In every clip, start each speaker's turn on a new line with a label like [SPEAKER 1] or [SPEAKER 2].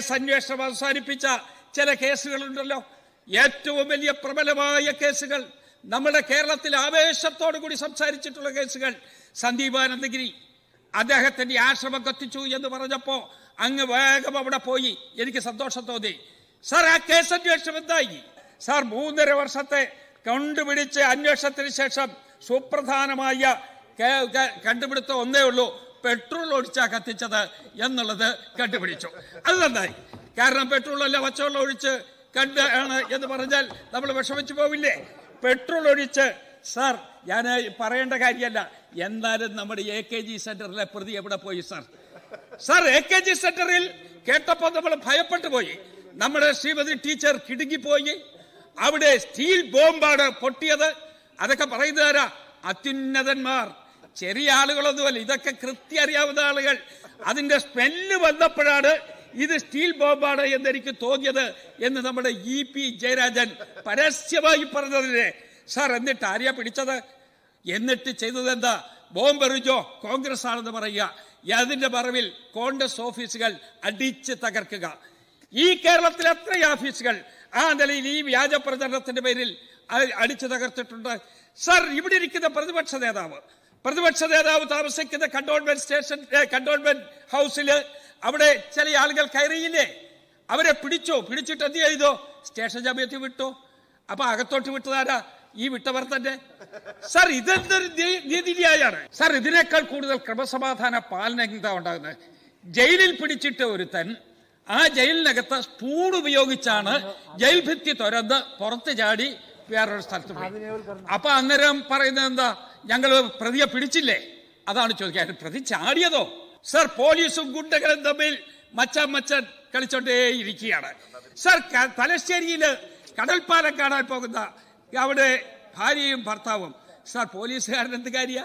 [SPEAKER 1] case അന്വേഷണം അവസാനിപ്പിച്ച ചില കേസുകളുണ്ടല്ലോ ഏറ്റവും വലിയ പ്രബലമായ കേസുകൾ നമ്മുടെ കേരളത്തിൽ ആവേശത്തോടു കൂടി സംസാരിച്ചിട്ടുള്ള കേസുകൾ സന്ദീപാനന്ദഗിരി അദ്ദേഹത്തിന്റെ ആശ്രമം കത്തിച്ചു എന്ന് പറഞ്ഞപ്പോ അങ്ങ് വേഗം അവിടെ പോയി എനിക്ക് സന്തോഷം തോന്നി സാർ ആ കേസ് അന്വേഷണം എന്തായി സാർ മൂന്നര വർഷത്തെ കണ്ടുപിടിച്ച് അന്വേഷണത്തിന് ശേഷം സുപ്രധാനമായ കണ്ടുപിടുത്തം ഒന്നേ ഉള്ളൂ പെട്രോൾ ഒഴിച്ചാ കത്തിച്ചത് എന്നുള്ളത് കണ്ടുപിടിച്ചു അത് നന്നായി കാരണം പെട്രോൾ അല്ല വച്ചവെള്ളം ഒഴിച്ച് കണ്ട് ആണ് എന്ന് പറഞ്ഞാൽ നമ്മൾ വിഷമിച്ചു പോവില്ലേ പെട്രോൾ ഒഴിച്ച് സാർ ഞാൻ പറയേണ്ട കാര്യമല്ല എന്നാലും നമ്മുടെ എ കെ ജി സെന്ററിലെ പ്രതി എവിടെ പോയി sir sir A K G സെന്ററിൽ കേട്ടപ്പോൾ നമ്മൾ ഭയപ്പെട്ടു പോയി നമ്മുടെ ശ്രീമതി ടീച്ചർ കിടുങ്ങിപ്പോയി അവിടെ സ്റ്റീൽ ബോംബാണ് പൊട്ടിയത് അതൊക്കെ പറയുന്നതാരാ അത്യുന്നതന്മാർ ചെറിയ ആളുകളൊന്നുമല്ല ഇതൊക്കെ കൃത്യ അറിയാവുന്ന ആളുകൾ അതിന്റെ സ്മെല്ല് വന്നപ്പോഴാണ് ഇത് സ്റ്റീൽ ബോംബാണ് എന്നെനിക്ക് തോന്നിയത് എന്ന് നമ്മുടെ ഇ പി ജയരാജൻ പരസ്യമായി പറഞ്ഞതിനെ സാർ എന്നിട്ട് ആര്യ പിടിച്ചത് എന്നിട്ട് ചെയ്തത് എന്താ എറിഞ്ഞോ കോൺഗ്രസ് ആണെന്ന് പറയുക അതിന്റെ മറവിൽ കോൺഗ്രസ് ഓഫീസുകൾ അടിച്ച് തകർക്കുക ഈ കേരളത്തിൽ എത്ര ഓഫീസുകൾ ആ നിലയിൽ ഈ വ്യാജ പ്രചരണത്തിന്റെ പേരിൽ അടിച്ചു തകർത്തിട്ടുണ്ട് സർ ഇവിടെ ഇരിക്കുന്ന പ്രതിപക്ഷ നേതാവ് പ്രതിപക്ഷ നേതാവ് താമസിക്കുന്ന കണ്ടോൺമെന്റ് സ്റ്റേഷൻ കണ്ടോൺമെന്റ് ഹൗസിൽ അവിടെ ചില ആളുകൾ കയറിയില്ലേ അവരെ പിടിച്ചോ പിടിച്ചിട്ട് എന്ത് ചെയ്തോ സ്റ്റേഷൻ ജാമ്യത്തിൽ വിട്ടു അപ്പൊ അകത്തോട്ട് വിട്ടതാരാ ഈ വിട്ടവർ തന്നെ സർ ഇതെന്തൊരു നീതിന്യായാണ് സർ ഇതിനേക്കാൾ കൂടുതൽ ക്രമസമാധാന പാലനം എന്താ ഉണ്ടാകുന്നത് ജയിലിൽ പിടിച്ചിട്ട് ഒരുത്തൻ ആ ജയിലിനകത്ത് സ്പൂൺ ഉപയോഗിച്ചാണ് ജയിൽ ഭിത്തി തുരന്ന് പുറത്ത് ചാടി വേറൊരു സ്ഥലത്ത് അപ്പൊ അന്നേരം പറയുന്നത് എന്താ ഞങ്ങൾ പ്രതിയെ പിടിച്ചില്ലേ അതാണ് ചോദിക്കാൻ പ്രതി ചാടിയതോ സർ പോലീസും ഗുണ്ടകളും തമ്മിൽ മച്ച മച്ച കളിച്ചോണ്ടേ ഇരിക്കുകയാണ് സർ തലശ്ശേരിയില് കടൽപ്പാലം കാണാൻ പോകുന്ന അവിടെ ഭാര്യയും ഭർത്താവും സർ പോലീസുകാരൻ എന്ത് കാര്യ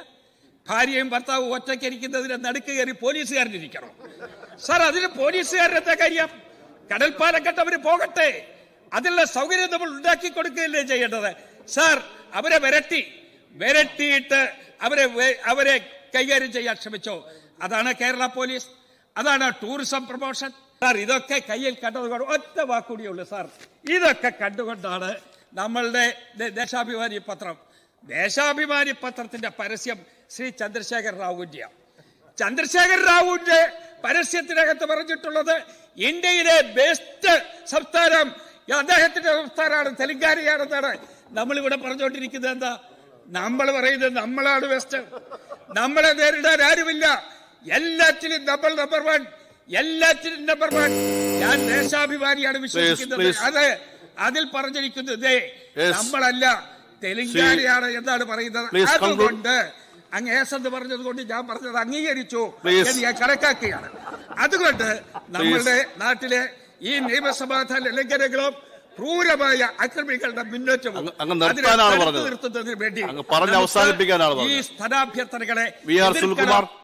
[SPEAKER 1] ഭാര്യയും ഭർത്താവും ഒറ്റയ്ക്ക് ഇരിക്കുന്നതിന് നടുക്ക് കയറി പോലീസുകാരൻ ഇരിക്കണം സർ അതിന് പോലീസുകാരൻ എന്താ കാര്യം കടൽപ്പാലം കണ്ടവര് പോകട്ടെ അതിനുള്ള സൗകര്യം നമ്മൾ ഉണ്ടാക്കി കൊടുക്കുകയല്ലേ ചെയ്യേണ്ടത് സാർ അവരെ വരട്ടി വരട്ടിയിട്ട് അവരെ അവരെ കൈകാര്യം ചെയ്യാൻ ശ്രമിച്ചോ അതാണ് കേരള പോലീസ് അതാണ് ടൂറിസം പ്രൊമോഷൻ സാർ ഇതൊക്കെ കയ്യിൽ കണ്ടതുകൊണ്ട് ഒറ്റ വാക്കൂടിയുള്ളൂ സാർ ഇതൊക്കെ കണ്ടുകൊണ്ടാണ് നമ്മളുടെ ദേശാഭിമാനി പത്രം ദേശാഭിമാനി പത്രത്തിന്റെ പരസ്യം ശ്രീ ചന്ദ്രശേഖർ റാവുവിന്റെ ചന്ദ്രശേഖർ റാവുവിന്റെ പരസ്യത്തിനകത്ത് പറഞ്ഞിട്ടുള്ളത് ഇന്ത്യയിലെ ബെസ്റ്റ് സംസ്ഥാനം അദ്ദേഹത്തിന്റെ സംസ്ഥാനമാണ് നമ്മൾ നമ്മളിവിടെ പറഞ്ഞുകൊണ്ടിരിക്കുന്നത് എന്താ നമ്മൾ പറയുന്നത് നമ്മളാണ് വെസ്റ്റ് നമ്മളെ നേരിടാൻ ആരുമില്ല എല്ലാറ്റിലും നമ്മൾ നമ്പർ വൺ എല്ലാറ്റിലും നമ്പർ വൺ ഞാൻ ദേശാഭിമാനിയാണ് വിശ്വസിക്കുന്നത് അതെ അതിൽ പറഞ്ഞിരിക്കുന്നത് നമ്മളല്ല തെലുങ്കാനയാണ് എന്നാണ് പറയുന്നത് അതുകൊണ്ട് അങ്ങ് ഏസ് എന്ന് പറഞ്ഞത് കൊണ്ട് ഞാൻ പറഞ്ഞത് അംഗീകരിച്ചു ഞാൻ കണക്കാക്കുകയാണ് അതുകൊണ്ട് നമ്മളുടെ നാട്ടിലെ ഈ നിയമസഭാ ലംഘനങ്ങളും ക്രൂരമായ അക്രമികളുടെ മുന്നേറ്റവും നിർത്തുന്നതിന് വേണ്ടി ഈ സ്ഥാനാഭ്യർത്ഥനകളെ